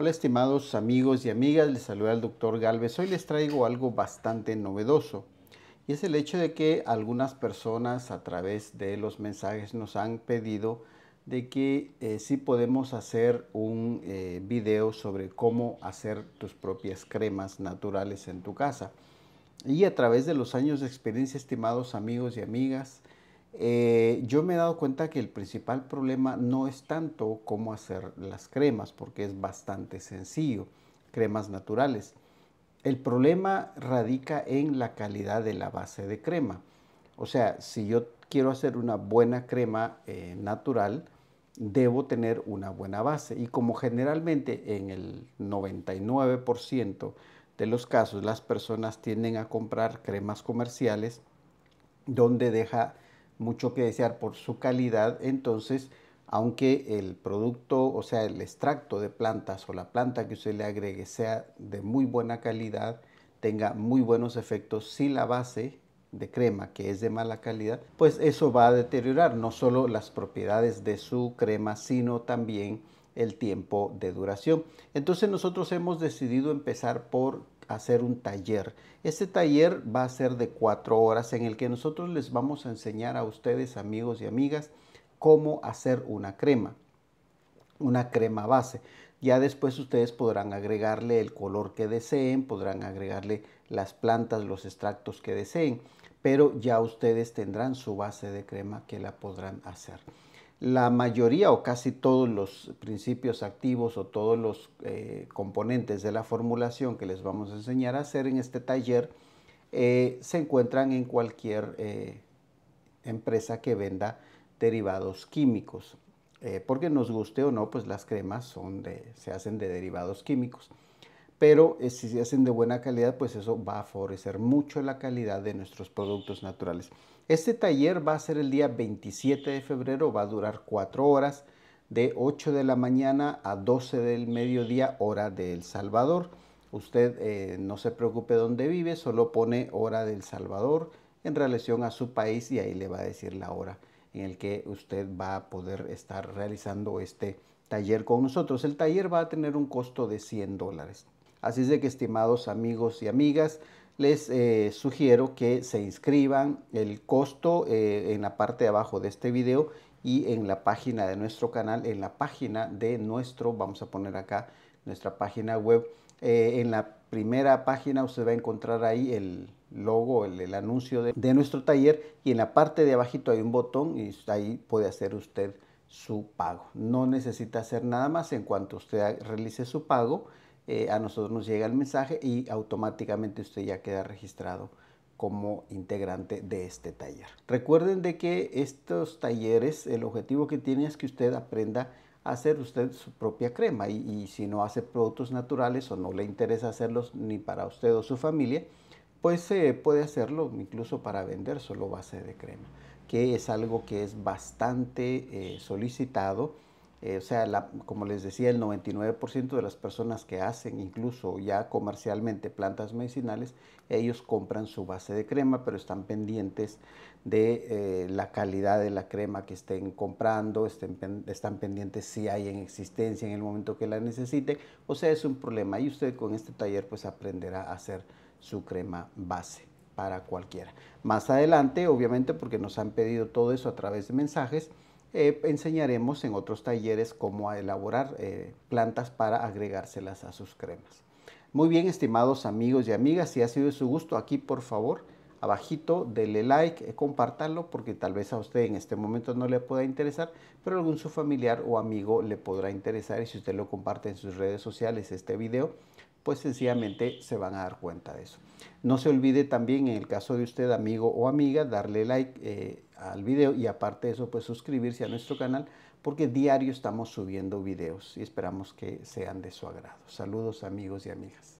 Hola estimados amigos y amigas, les saluda el doctor Galvez. Hoy les traigo algo bastante novedoso y es el hecho de que algunas personas a través de los mensajes nos han pedido de que eh, si podemos hacer un eh, video sobre cómo hacer tus propias cremas naturales en tu casa. Y a través de los años de experiencia, estimados amigos y amigas, eh, yo me he dado cuenta que el principal problema no es tanto cómo hacer las cremas, porque es bastante sencillo, cremas naturales. El problema radica en la calidad de la base de crema. O sea, si yo quiero hacer una buena crema eh, natural, debo tener una buena base. Y como generalmente en el 99% de los casos las personas tienden a comprar cremas comerciales donde deja mucho que desear por su calidad, entonces aunque el producto, o sea, el extracto de plantas o la planta que usted le agregue sea de muy buena calidad, tenga muy buenos efectos, si la base de crema que es de mala calidad, pues eso va a deteriorar no solo las propiedades de su crema, sino también el tiempo de duración. Entonces nosotros hemos decidido empezar por hacer un taller. Este taller va a ser de cuatro horas en el que nosotros les vamos a enseñar a ustedes, amigos y amigas, cómo hacer una crema, una crema base. Ya después ustedes podrán agregarle el color que deseen, podrán agregarle las plantas, los extractos que deseen, pero ya ustedes tendrán su base de crema que la podrán hacer la mayoría o casi todos los principios activos o todos los eh, componentes de la formulación que les vamos a enseñar a hacer en este taller eh, se encuentran en cualquier eh, empresa que venda derivados químicos. porque nos guste o no, pues las cremas son de, se hacen de derivados químicos. Pero si se hacen de buena calidad, pues eso va a favorecer mucho la calidad de nuestros productos naturales. Este taller va a ser el día 27 de febrero, va a durar cuatro horas, de 8 de la mañana a 12 del mediodía, hora de El Salvador. Usted eh, no se preocupe dónde vive, solo pone hora del Salvador en relación a su país y ahí le va a decir la hora en el que usted va a poder estar realizando este taller con nosotros. El taller va a tener un costo de 100 dólares. Así es de que, estimados amigos y amigas, les eh, sugiero que se inscriban. El costo eh, en la parte de abajo de este video y en la página de nuestro canal, en la página de nuestro, vamos a poner acá nuestra página web. Eh, en la primera página usted va a encontrar ahí el logo, el, anuncio de, de, nuestro taller y en la parte de abajito hay un botón y ahí puede hacer usted su pago. No necesita hacer nada más en cuanto usted realice su pago eh, a nosotros nos llega el mensaje y automáticamente usted ya queda registrado como integrante de este taller. Recuerden de que estos talleres, el objetivo que tiene es que usted aprenda a hacer usted su propia crema y, si no hace productos naturales o no le interesa hacerlos ni para usted o su familia, pues se eh, puede hacerlo incluso para vender solo base de crema, que es algo que es bastante eh, solicitado eh, o sea, como les decía, el 99% de las personas que hacen incluso ya comercialmente plantas medicinales, ellos compran su base de crema, pero están pendientes de eh, la calidad de la crema que estén comprando, están pendientes si hay en existencia en el momento que la necesiten. O sea, es un problema y usted con este taller pues aprenderá a hacer su crema base para cualquiera. Más adelante, obviamente, porque nos han pedido todo eso a través de mensajes, eh, enseñaremos en otros talleres cómo elaborar eh, plantas para agregárselas a sus cremas. Muy bien, estimados amigos y amigas, si ha sido de su gusto aquí, por favor, abajito, dele like, eh, compártalo porque tal vez a usted en este momento no le pueda interesar, pero algún su familiar o amigo le podrá interesar y si usted lo comparte en sus redes sociales este video, pues sencillamente se van a dar cuenta de eso. No se olvide también en el caso de usted amigo o amiga darle like eh, al video y aparte de eso pues suscribirse a nuestro canal porque diario estamos subiendo videos y esperamos que sean de su agrado. Saludos amigos y amigas.